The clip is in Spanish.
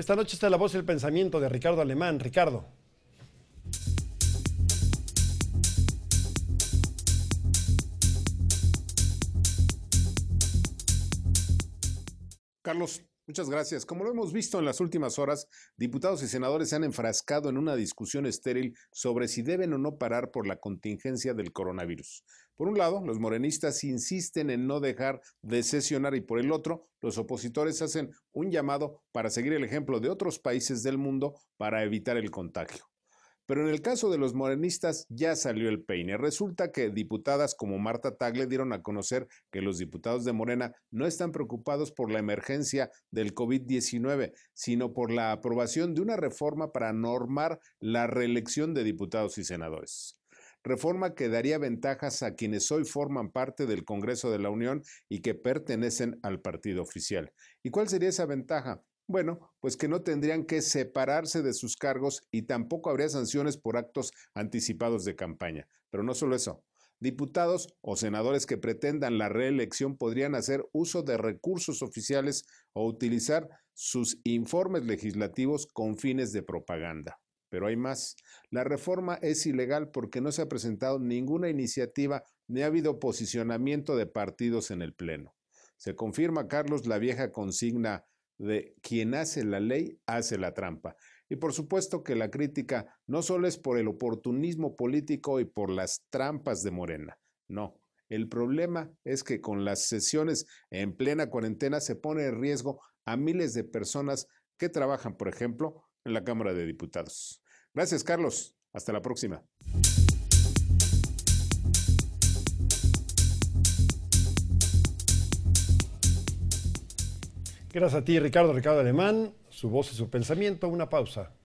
Esta noche está la voz y el pensamiento de Ricardo Alemán. Ricardo. Carlos, Muchas gracias. Como lo hemos visto en las últimas horas, diputados y senadores se han enfrascado en una discusión estéril sobre si deben o no parar por la contingencia del coronavirus. Por un lado, los morenistas insisten en no dejar de sesionar y por el otro, los opositores hacen un llamado para seguir el ejemplo de otros países del mundo para evitar el contagio. Pero en el caso de los morenistas ya salió el peine. Resulta que diputadas como Marta Tagle dieron a conocer que los diputados de Morena no están preocupados por la emergencia del COVID-19, sino por la aprobación de una reforma para normar la reelección de diputados y senadores reforma que daría ventajas a quienes hoy forman parte del Congreso de la Unión y que pertenecen al partido oficial. ¿Y cuál sería esa ventaja? Bueno, pues que no tendrían que separarse de sus cargos y tampoco habría sanciones por actos anticipados de campaña. Pero no solo eso. Diputados o senadores que pretendan la reelección podrían hacer uso de recursos oficiales o utilizar sus informes legislativos con fines de propaganda. Pero hay más. La reforma es ilegal porque no se ha presentado ninguna iniciativa ni ha habido posicionamiento de partidos en el Pleno. Se confirma, Carlos, la vieja consigna de quien hace la ley hace la trampa. Y por supuesto que la crítica no solo es por el oportunismo político y por las trampas de Morena, no. El problema es que con las sesiones en plena cuarentena se pone en riesgo a miles de personas que trabajan, por ejemplo, en la Cámara de Diputados. Gracias, Carlos. Hasta la próxima. Gracias a ti, Ricardo, Ricardo Alemán, su voz y su pensamiento. Una pausa.